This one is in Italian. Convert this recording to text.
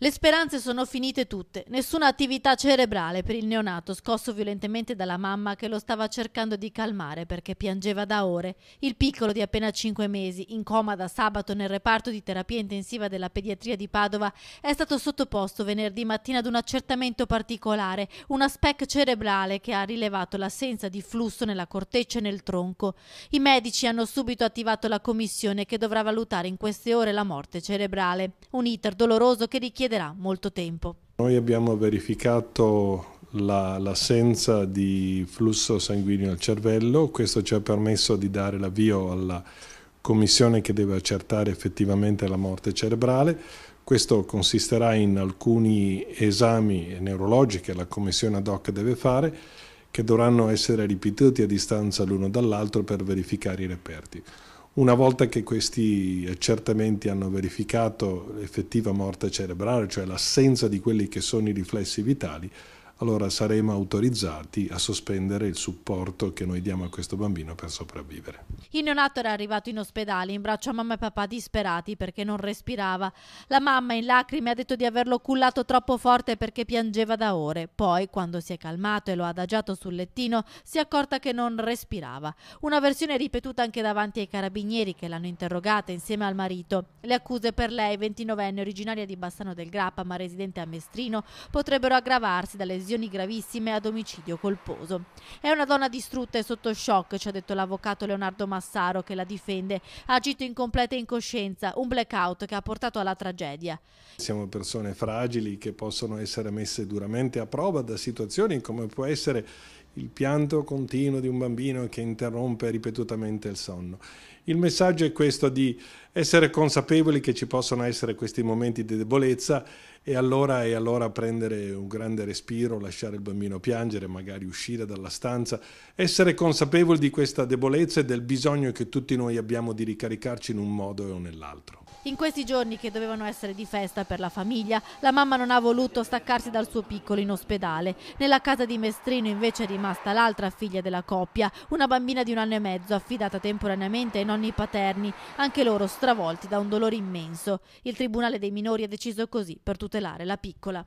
Le speranze sono finite tutte, nessuna attività cerebrale per il neonato scosso violentemente dalla mamma che lo stava cercando di calmare perché piangeva da ore. Il piccolo di appena 5 mesi, in coma da sabato nel reparto di terapia intensiva della pediatria di Padova, è stato sottoposto venerdì mattina ad un accertamento particolare, una spec cerebrale che ha rilevato l'assenza di flusso nella corteccia e nel tronco. I medici hanno subito attivato la commissione che dovrà valutare in queste ore la morte cerebrale, un iter doloroso che richiede richiederà molto tempo. Noi abbiamo verificato l'assenza la, di flusso sanguigno al cervello, questo ci ha permesso di dare l'avvio alla commissione che deve accertare effettivamente la morte cerebrale. Questo consisterà in alcuni esami neurologici che la commissione ad hoc deve fare, che dovranno essere ripetuti a distanza l'uno dall'altro per verificare i reperti. Una volta che questi accertamenti hanno verificato l'effettiva morte cerebrale, cioè l'assenza di quelli che sono i riflessi vitali, allora saremo autorizzati a sospendere il supporto che noi diamo a questo bambino per sopravvivere. Il neonato era arrivato in ospedale in braccio a mamma e papà disperati perché non respirava. La mamma in lacrime ha detto di averlo cullato troppo forte perché piangeva da ore. Poi, quando si è calmato e lo ha adagiato sul lettino, si è accorta che non respirava. Una versione ripetuta anche davanti ai carabinieri che l'hanno interrogata insieme al marito. Le accuse per lei, 29enne originaria di Bassano del Grappa ma residente a Mestrino, potrebbero aggravarsi dalle lesioni gravissime ad omicidio colposo. È una donna distrutta e sotto shock, ci ha detto l'avvocato Leonardo Massaro che la difende. Ha agito in completa incoscienza, un blackout che ha portato alla tragedia. Siamo persone fragili che possono essere messe duramente a prova da situazioni come può essere il pianto continuo di un bambino che interrompe ripetutamente il sonno. Il messaggio è questo di essere consapevoli che ci possono essere questi momenti di debolezza e allora, e allora prendere un grande respiro, lasciare il bambino piangere, magari uscire dalla stanza, essere consapevoli di questa debolezza e del bisogno che tutti noi abbiamo di ricaricarci in un modo o nell'altro. In questi giorni che dovevano essere di festa per la famiglia, la mamma non ha voluto staccarsi dal suo piccolo in ospedale. Nella casa di Mestrino invece è rimasta l'altra figlia della coppia, una bambina di un anno e mezzo affidata temporaneamente ai nonni paterni, anche loro stravolti da un dolore immenso. Il Tribunale dei minori ha deciso così per tutelare la piccola.